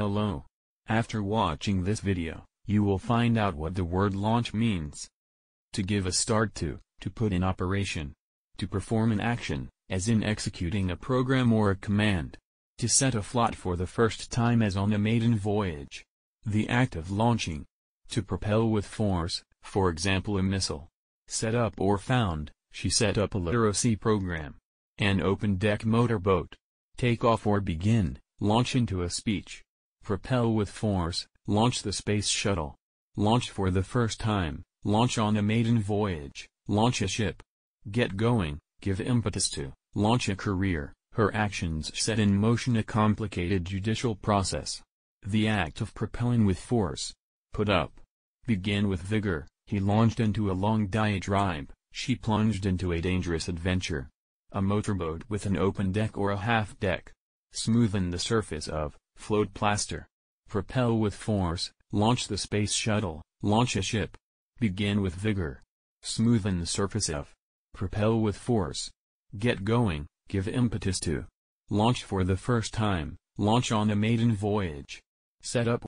Hello. After watching this video, you will find out what the word launch means. To give a start to, to put in operation. To perform an action, as in executing a program or a command. To set a flot for the first time as on a maiden voyage. The act of launching. To propel with force, for example a missile. Set up or found, she set up a literacy program. An open deck motorboat. Take off or begin, launch into a speech propel with force, launch the space shuttle. Launch for the first time, launch on a maiden voyage, launch a ship. Get going, give impetus to, launch a career. Her actions set in motion a complicated judicial process. The act of propelling with force. Put up. Begin with vigor, he launched into a long diatribe, she plunged into a dangerous adventure. A motorboat with an open deck or a half deck, Smoothen the surface of, float plaster. Propel with force, launch the space shuttle, launch a ship. Begin with vigor. Smoothen the surface of. Propel with force. Get going, give impetus to. Launch for the first time, launch on a maiden voyage. Set up.